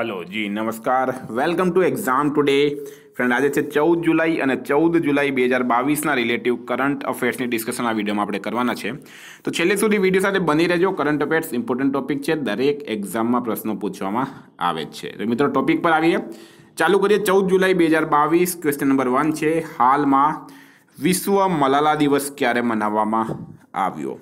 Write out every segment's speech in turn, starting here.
hello જી નમસ્કાર welcome to exam today friend આજે છે ચૌદ જુલાઈ અને ચૌદ જુલાઈ બે હજાર બાવીસના રિલેટિવ કરંટ અફેર્સની ડિસ્કશન આ વિડીયોમાં આપણે કરવાના છે તો છેલ્લે સુધી વિડીયો સાથે બની રહેજો કરંટ અફેર્સ ઇમ્પોર્ટન્ટ ટોપિક છે દરેક એક્ઝામમાં પ્રશ્નો પૂછવામાં આવે છે તો મિત્રો ટોપિક પર આવીએ ચાલુ કરીએ ચૌદ જુલાઈ બે હજાર બાવીસ ક્વેશ્ચન નંબર વન છે હાલમાં વિશ્વ મલાલા દિવસ ક્યારે મનાવવામાં આવ્યો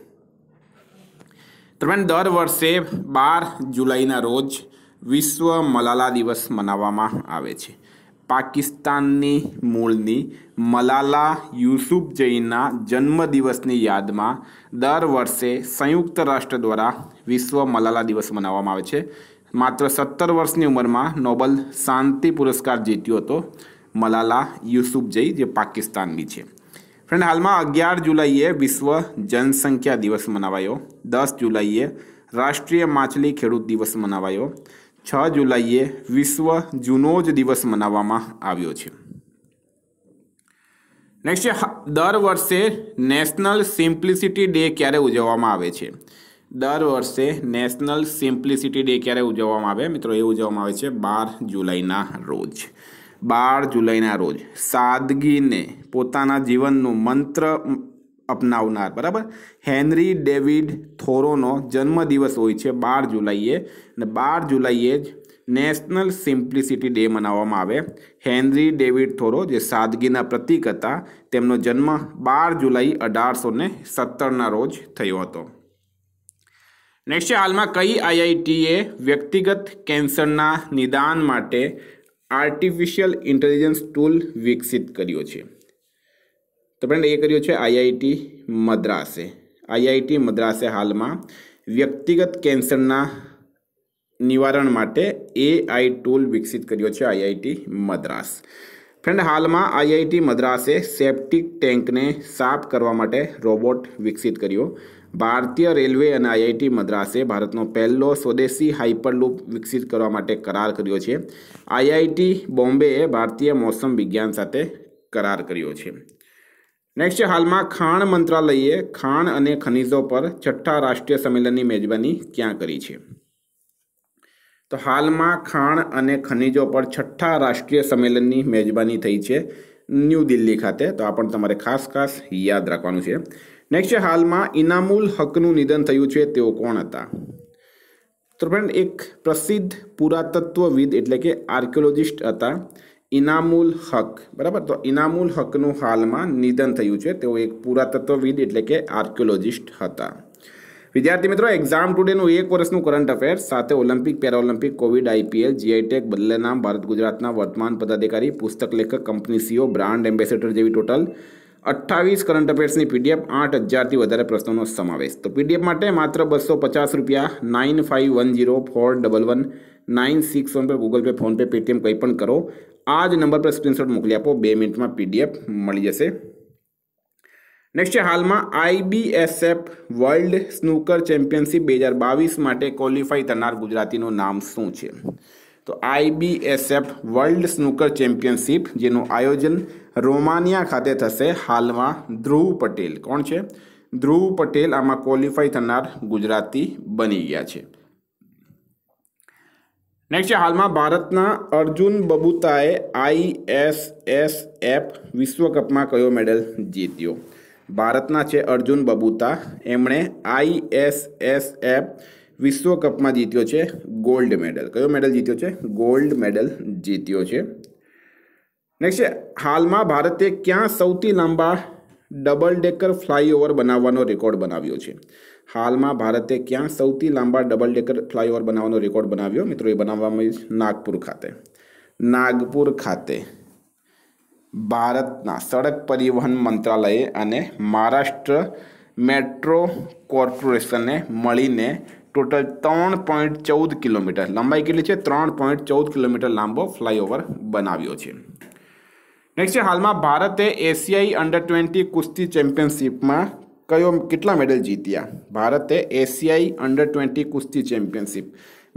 તો દર વર્ષે બાર જુલાઈના રોજ વિશ્વ મલાલા દિવસ મનાવવામાં આવે છે પાકિસ્તાનની મૂળની મલાલા યુસુફ યુસુફજઈના જન્મદિવસની યાદમાં દર વર્ષે સંયુક્ત રાષ્ટ્ર દ્વારા વિશ્વ મલાલા દિવસ મનાવવામાં આવે છે માત્ર સત્તર વર્ષની ઉંમરમાં નોબલ શાંતિ પુરસ્કાર જીત્યો હતો મલાલા યુસુફ યુસુફજઈ જે પાકિસ્તાનની છે ફ્રેન્ડ હાલમાં અગિયાર જુલાઈએ વિશ્વ જનસંખ્યા દિવસ મનાવાયો દસ જુલાઈએ રાષ્ટ્રીય માછલી ખેડૂત દિવસ મનાવાયો છ જુલાઈએ વિશ્વ જૂનો જ દિવસ મનાવવામાં આવ્યો છે નેક્સ્ટ છે દર વર્ષે નેશનલ સિમ્પ્લિસિટી ડે ક્યારે ઉજવવામાં આવે છે દર વર્ષે નેશનલ સિમ્પ્લિસિટી ડે ક્યારે ઉજવવામાં આવે મિત્રો એ ઉજવવામાં આવે છે બાર જુલાઈના રોજ બાર જુલાઈના રોજ સાદગીને પોતાના જીવનનું મંત્ર અપનાવનાર બરાબર હેનરી ડેવિડ થોરોનો જન્મદિવસ હોય છે બાર જુલાઈએ અને બાર જુલાઈએ જ નેશનલ સિમ્પ્લિસિટી ડે મનાવવામાં આવે હેનરી ડેવિડ થોરો જે સાદગીના પ્રતિક હતા તેમનો જન્મ બાર જુલાઈ અઢારસો ને સત્તરના રોજ થયો હતો નેક્સ્ટ હાલમાં કઈ આઈઆઈટીએ વ્યક્તિગત કેન્સરના નિદાન માટે આર્ટિફિશિયલ ઇન્ટેલિજન્સ ટૂલ વિકસિત કર્યો છે તો ફ્રેન્ડ એ કર્યો છે આઈઆઈટી મદ્રાસે આઈઆઈટી મદ્રાસે હાલમાં વ્યક્તિગત કેન્સરના નિવારણ માટે એઆઈ ટૂલ વિકસિત કર્યો છે આઈઆઈટી મદ્રાસ ફ્રેન્ડ હાલમાં આઈઆઈટી મદ્રાસે સેપ્ટિક ટેન્કને સાફ કરવા માટે રોબોટ વિકસિત કર્યો ભારતીય રેલવે અને આઈઆઈટી મદ્રાસે ભારતનો પહેલો સ્વદેશી હાઇપરલૂપ વિકસિત કરવા માટે કરાર કર્યો છે આઈઆઈટી બોમ્બેએ ભારતીય મોસમ વિજ્ઞાન સાથે કરાર કર્યો છે નેક્સ્ટ છે હાલમાં ખાણ મંત્રાલયે ખાણ અને ખનિજો પર છઠ્ઠા રાષ્ટ્રીય સંમેલનની મેજબાની ક્યાં કરી છે તો હાલમાં ખાણ અને ખનિજો પર છઠ્ઠા રાષ્ટ્રીય સંમેલનની મેજબાની થઈ છે ન્યૂ દિલ્હી ખાતે તો આ પણ તમારે ખાસ ખાસ યાદ રાખવાનું છે નેક્સ્ટ છે હાલમાં ઇનામુલ હકનું નિધન થયું છે તેઓ કોણ હતા તો ફ્રેન્ડ એક પ્રસિદ્ધ પુરાતત્વવિદ એટલે કે આર્કિયોલોજિસ્ટ હતા ઇનામુલ હક બરાબર તો ઇનામુલ હકનું હાલમાં નિધન થયું છે તેઓ એક પુરાતત્વવિદ એટલે કે આર્ક્યોલોજિસ્ટ હતા વિદ્યાર્થી મિત્રો એક્ઝામ ટુડેનું એક વર્ષનું કરંટ અફેર્સ સાથે ઓલિમ્પિક પેરાઓલિમ્પિક કોવિડ આઈપીએલ જીઆઈટેક બદલેનામ ભારત ગુજરાતના વર્તમાન પદાધિકારી પુસ્તક લેખક કંપની સીઓ બ્રાન્ડ એમ્બેસેડર જેવી ટોટલ અઠ્ઠાવીસ કરંટ અફેર્સની પીડીએફ આઠ હજારથી વધારે પ્રશ્નોનો સમાવેશ તો પીડીએફ માટે માત્ર બસો પચાસ રૂપિયા nine five one zero four double one nine six one પર ગૂગલ પે ફોનપે પેટીએમ કંઈ પણ કરો આ જ નંબર પર સ્ક્રીનશોટ મોકલી આપો બે મિનિટમાં પીડીએફ મળી જશે નેક્સ્ટ છે હાલમાં આઈબીએસએફ વર્લ્ડ સ્નૂકર ચેમ્પિયનશિપ બે હજાર બાવીસ માટે ક્વોલિફાઈ થનાર ગુજરાતીનું નામ શું છે તો આઈબીએસએફ વર્લ્ડ સ્નૂકર ચેમ્પિયનશિપ જેનું આયોજન રોમાનિયા ખાતે થશે હાલમાં ધ્રુવ પટેલ કોણ છે ધ્રુવ પટેલ આમાં ક્વોલિફાઈ થનાર ગુજરાતી બની ગયા છે નેક્સ્ટ છે હાલમાં ભારતના અર્જુન બબુતાએ આઈએસએસએફ વિશ્વકપમાં કયો મેડલ જીત્યો ભારતના છે અર્જુન બબુતા એમણે આઈએસએસએફ વિશ્વકપમાં જીત્યો છે ગોલ્ડ મેડલ કયો મેડલ જીત્યો છે ગોલ્ડ મેડલ જીત્યો છે નેક્સ્ટ છે હાલમાં ભારતે ક્યાં સૌથી લાંબા ડબલ ડેકર ફ્લાયઓવર બનાવવાનો રેકોર્ડ બનાવ્યો છે હાલમાં ભારતે ક્યાં સૌથી લાંબા ડબલ ડેકર ફ્લાયઓવર બનાવવાનો રેકોર્ડ બનાવ્યો મિત્રો એ બનાવવામાં નાગપુર ખાતે નાગપુર ખાતે ભારતના સડક પરિવહન મંત્રાલયે અને મહારાષ્ટ્ર મેટ્રો કોર્પોરેશને મળીને ટોટલ ત્રણ પોઈન્ટ ચૌદ કિલોમીટર લંબાઈ કેટલી છે ત્રણ પોઈન્ટ ચૌદ કિલોમીટર લાંબો ફ્લાયઓવર બનાવ્યો છે નેક્સ્ટ છે હાલમાં ભારતે એશિયાઈ અંડર ટ્વેન્ટી કુસ્તી ચેમ્પિયનશિપમાં કયો કેટલા મેડલ જીત્યા ભારતે એશિયાઈ અંડર ટ્વેન્ટી કુસ્તી ચેમ્પિયનશિપ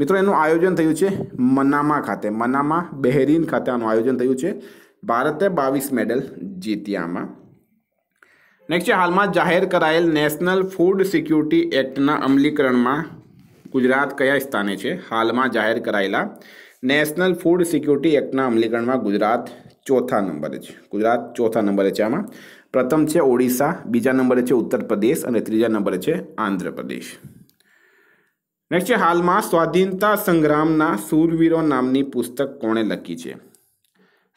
મિત્રો એનું આયોજન થયું છે મનામા ખાતે મનામા બહેરીન ખાતે આનું આયોજન થયું છે ભારતે બાવીસ મેડલ જીત્યા આમાં નેક્સ્ટ છે હાલમાં જાહેર કરાયેલ નેશનલ ફૂડ સિક્યુરિટી એક્ટના અમલીકરણમાં ગુજરાત કયા સ્થાને છે હાલમાં જાહેર કરાયેલા નેશનલ ફૂડ સિક્યુરિટી એક્ટના અમલીકરણમાં ગુજરાત ચોથા નંબરે છે ગુજરાત ચોથા નંબરે છે આમાં પ્રથમ છે ઓડિશા બીજા નંબરે છે ઉત્તર પ્રદેશ અને ત્રીજા નંબરે છે આંધ્રપ્રદેશ નેક્સ્ટ છે હાલમાં સ્વાધીનતા સંગ્રામના સૂરવીરો નામની પુસ્તક કોણે લખી છે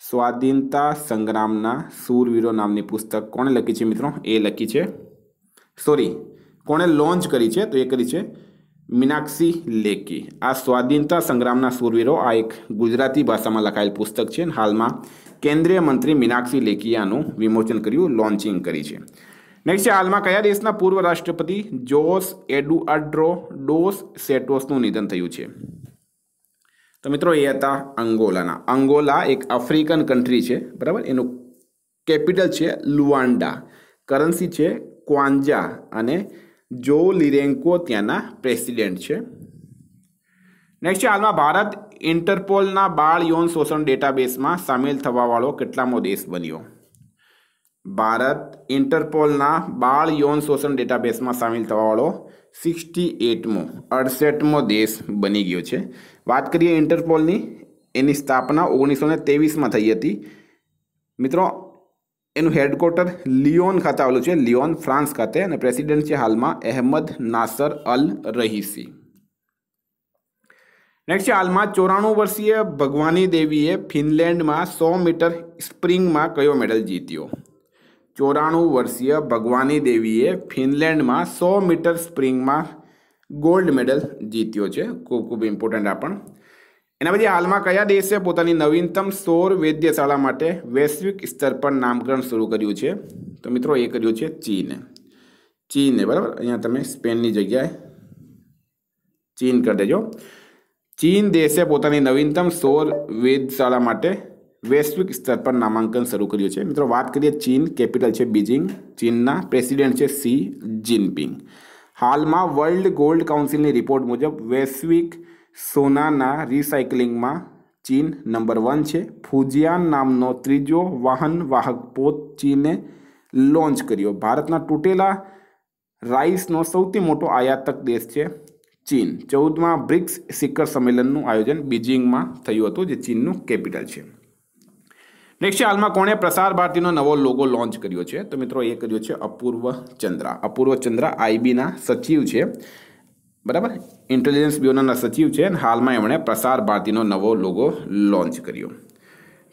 સ્વાધીનતા સંગ્રામના સૂરવીરો નામની પુસ્તક કોણે લખી છે મિત્રો એ લખી છે સોરી કોણે લોન્ચ કરી છે તો એ કરી છે મીનાક્ષી લેકી આ સ્વાધીનતા સંગ્રામના સૂરવીરો આ એક ગુજરાતી ભાષામાં લખાયેલ પુસ્તક છે હાલમાં કેન્દ્રીય મંત્રી મીનાક્ષી લેકીએ વિમોચન કર્યું લોન્ચિંગ કરી છે નેક્સ્ટ છે હાલમાં કયા દેશના પૂર્વ રાષ્ટ્રપતિ જોસ એડુઆડ્રો ડોસ સેટોસનું નિધન થયું છે તો મિત્રો એ હતા અંગોલાના અંગોલા એક આફ્રિકન કન્ટ્રી છે બરાબર એનું કેપિટલ છે લુઆન્ડા કરન્સી છે ક્વાન્જા અને જો લિરેન્કો ત્યાંના પ્રેસિડેન્ટ છે નેક્સ્ટ છે હાલમાં ભારત ઇન્ટરપોલના બાળ યૌન શોષણ ડેટાબેસમાં સામેલ થવાવાળો કેટલામો દેશ બન્યો ભારત ઇન્ટરપોલના બાળ યૌન શોષણ ડેટાબેસમાં સામેલ થવાવાળો સિક્સટી એટમો અડસઠમો દેશ બની ગયો છે વાત કરીએ ઇન્ટરપોલની એની સ્થાપના ઓગણીસો ને તેવીસમાં થઈ હતી મિત્રો એનું હેડક્વાર્ટર લિયોન ખાતે આવેલું છે લિયોન ફ્રાન્સ ખાતે અને પ્રેસિડેન્ટ છે હાલમાં અહેમદ નાસર અલ રહીસી નેક્સ્ટ છે હાલમાં ચોરાણું વર્ષીય ભગવાની દેવીએ ફિનલેન્ડમાં સો મીટર સ્પ્રિંગમાં કયો મેડલ જીત્યો ચોરાણું વર્ષીય ભગવાની દેવીએ ફિનલેન્ડમાં સો મીટર સ્પ્રિંગમાં ગોલ્ડ મેડલ જીત્યો છે ખૂબ ખૂબ ઇમ્પોર્ટન્ટ આ એના બજે હાલમાં કયા દેશે પોતાની નવીનતમ સોર વિદ્યા શાળા માટે વૈશ્વિક સ્તર પર નામકરણ શરૂ કર્યું છે તો મિત્રો એકજો છે ચીને ચીન એ બરાબર અહીંયા તમે સ્પેન ની જગ્યાએ ચીન કરી દેજો ચીન દેશે પોતાની નવીનતમ સોર વિદ્યા શાળા માટે વૈશ્વિક સ્તર પર નામકરણ શરૂ કર્યું છે મિત્રો વાત કરીએ ચીન કેપિટલ છે બીજિંગ ચીન ના પ્રેસિડેન્ટ છે સી જિનપિંગ હાલમાં વર્લ્ડ ગોલ્ડ કાઉન્સિલ ની રિપોર્ટ મુજબ વૈશ્વિક સોનાના રિસાયકલિંગમાં ચીન નંબર વન છે ફુજિયાન નામનો ત્રીજો વાહન વાહક પોત ચીને લોન્ચ કર્યો ભારતના તૂટેલા રાઈસનો સૌથી મોટો આયાતક દેશ છે ચીન ચૌદમાં બ્રિક્સ શિખર સંમેલનનું આયોજન બીજિંગમાં થયું હતું જે ચીનનું કેપિટલ છે નેક્સ્ટ છે હાલમાં કોણે પ્રસાર ભારતીનો નવો લોગો લોન્ચ કર્યો છે તો મિત્રો એ કર્યો છે અપૂર્વ ચંદ્રા અપૂર્વ ચંદ્રા આઈબીના સચિવ છે બરાબર ઇન્ટેલિજન્સ બ્યુરોના સચિવ છે અને હાલમાં એમણે પ્રસાર ભારતીનો નવો લોગો લોન્ચ કર્યો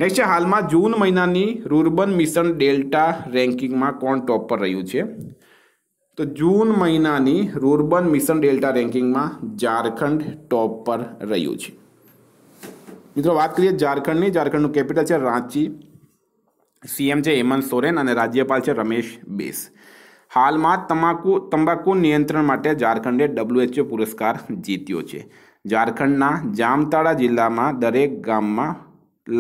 નેક્સ્ટ છે હાલમાં જૂન મહિનાની રૂરબન મિશન ડેલ્ટા રેન્કિંગમાં કોણ ટોપ પર રહ્યું છે તો જૂન મહિનાની રૂરબન મિશન ડેલ્ટા રેન્કિંગમાં ઝારખંડ ટોપ પર રહ્યું છે મિત્રો વાત કરીએ ઝારખંડની ઝારખંડનું કેપિટલ છે રાંચી સીએમ છે હેમંત સોરેન અને રાજ્યપાલ છે રમેશ બેસ હાલમાં તમાકુ તંબાકુ નિયંત્રણ માટે ઝારખંડે ડબ્લ્યુએચઓ પુરસ્કાર જીત્યો છે ઝારખંડના જામતાડા જિલ્લામાં દરેક ગામમાં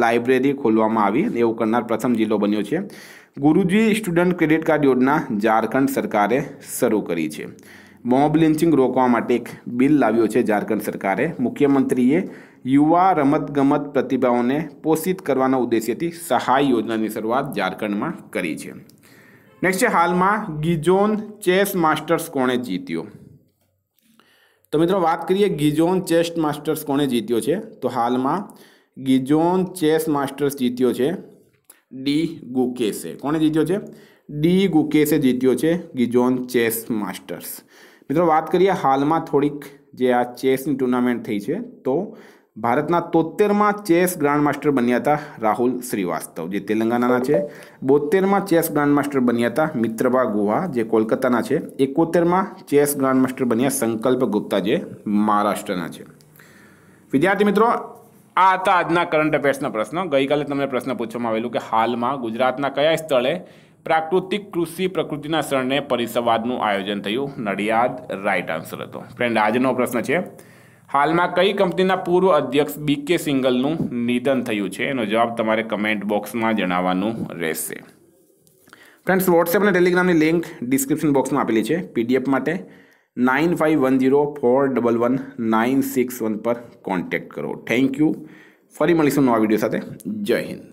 લાઇબ્રેરી ખોલવામાં આવી એવું કરનાર પ્રથમ જિલ્લો બન્યો છે ગુરુજી સ્ટુડન્ટ ક્રેડિટ કાર્ડ યોજના ઝારખંડ સરકારે શરૂ કરી છે મોબ લિન્ચિંગ રોકવા માટે એક બિલ લાવ્યો છે ઝારખંડ સરકારે મુખ્યમંત્રીએ યુવા રમતગમત પ્રતિભાઓને પોષિત કરવાના ઉદ્દેશ્યથી સહાય યોજનાની શરૂઆત ઝારખંડમાં કરી છે નેક્સ્ટ છે હાલમાં ગિઝોન ચેસ માસ્ટર્સ કોણે જીત્યો તો મિત્રો વાત કરીએ ગીજોન ચેસ માસ્ટર્સ કોણે જીત્યો છે તો હાલમાં ગિઝોન ચેસ માસ્ટર્સ જીત્યો છે ડી ગુકેસે કોણે જીત્યો છે ડી ગુકેસે જીત્યો છે ગીજોન ચેસ માસ્ટર્સ મિત્રો વાત કરીએ હાલમાં થોડીક જે આ ચેસની ટુર્નામેન્ટ થઈ છે તો ભારતના તોતેરમાં ચેસ ગ્રાન્ડમાસ્ટર બન્યા હતા રાહુલ શ્રીવાસ્તવ જે તેલંગાણાના છે બોતેરમાં ચેસ ગ્રાન્ડમાસ્ટર બન્યા હતા મિત્રભા ગુહા જે કોલકાતાના છે એકોતેરમાં ચેસ ગ્રાન્ડમાસ્ટર બન્યા સંકલ્પ ગુપ્તા જે મહારાષ્ટ્રના છે વિદ્યાર્થી મિત્રો આ હતા આજના કરંટ અફેર્સના પ્રશ્નો ગઈકાલે તમને પ્રશ્ન પૂછવામાં આવેલું કે હાલમાં ગુજરાતના કયા સ્થળે પ્રાકૃતિક કૃષિ પ્રકૃતિના શરણે પરિસંવાદનું આયોજન થયું નડિયાદ રાઇટ આન્સર હતો ફ્રેન્ડ આજનો પ્રશ્ન છે હાલમાં કઈ કંપનીના પૂર્વ અધ્યક્ષ બી કે સિંગલનું નિધન થયું છે એનો જવાબ તમારે કમેન્ટ બોક્સમાં જણાવવાનું રહેશે ફ્રેન્ડ્સ વોટ્સએપ અને ટેલિગ્રામની લિંક ડિસ્ક્રિપ્શન બોક્સમાં આપેલી છે પીડીએફ માટે nine five one zero four double one nine six one પર કોન્ટેક્ટ કરો થેન્ક યુ ફરી મળીશું નવા વિડીયો સાથે જય હિન્દ